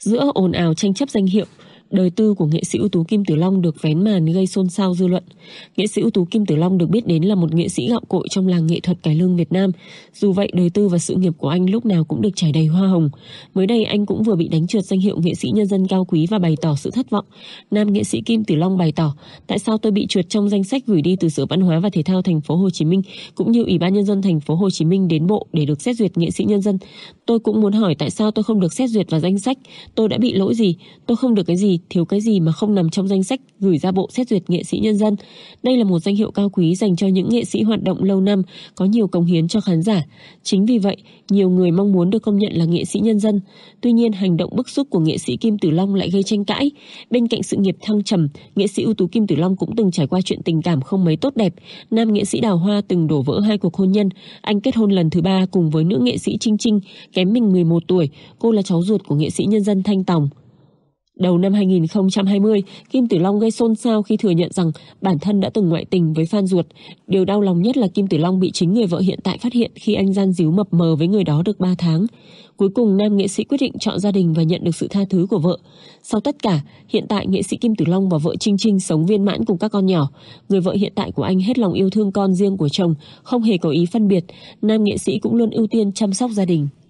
giữa ồn ào tranh chấp danh hiệu Đời tư của nghệ sĩ ưu tú Kim Tử Long được vén màn gây xôn xao dư luận. Nghệ sĩ ưu tú Kim Tử Long được biết đến là một nghệ sĩ gạo cội trong làng nghệ thuật cải lương Việt Nam. Dù vậy, đời tư và sự nghiệp của anh lúc nào cũng được trải đầy hoa hồng. Mới đây, anh cũng vừa bị đánh trượt danh hiệu nghệ sĩ nhân dân cao quý và bày tỏ sự thất vọng. Nam nghệ sĩ Kim Tử Long bày tỏ: "Tại sao tôi bị trượt trong danh sách gửi đi từ Sở Văn hóa và Thể thao thành phố Hồ Chí Minh cũng như Ủy ban nhân dân thành phố Hồ Chí Minh đến bộ để được xét duyệt nghệ sĩ nhân dân? Tôi cũng muốn hỏi tại sao tôi không được xét duyệt vào danh sách? Tôi đã bị lỗi gì? Tôi không được cái gì? thiếu cái gì mà không nằm trong danh sách gửi ra Bộ Xét duyệt Nghệ sĩ Nhân dân. Đây là một danh hiệu cao quý dành cho những nghệ sĩ hoạt động lâu năm, có nhiều công hiến cho khán giả. Chính vì vậy, nhiều người mong muốn được công nhận là nghệ sĩ nhân dân. Tuy nhiên, hành động bức xúc của nghệ sĩ Kim Tử Long lại gây tranh cãi. Bên cạnh sự nghiệp thăng trầm, nghệ sĩ ưu tú Kim Tử Long cũng từng trải qua chuyện tình cảm không mấy tốt đẹp. Nam nghệ sĩ Đào Hoa từng đổ vỡ hai cuộc hôn nhân. Anh kết hôn lần thứ ba cùng với nữ nghệ sĩ Trinh Trinh, kém mình 11 tuổi. Cô là cháu ruột của nghệ sĩ nhân dân Thanh Tòng. Đầu năm 2020, Kim Tử Long gây xôn xao khi thừa nhận rằng bản thân đã từng ngoại tình với Phan Ruột. Điều đau lòng nhất là Kim Tử Long bị chính người vợ hiện tại phát hiện khi anh gian díu mập mờ với người đó được 3 tháng. Cuối cùng, nam nghệ sĩ quyết định chọn gia đình và nhận được sự tha thứ của vợ. Sau tất cả, hiện tại nghệ sĩ Kim Tử Long và vợ Trinh Trinh sống viên mãn cùng các con nhỏ. Người vợ hiện tại của anh hết lòng yêu thương con riêng của chồng, không hề có ý phân biệt. Nam nghệ sĩ cũng luôn ưu tiên chăm sóc gia đình.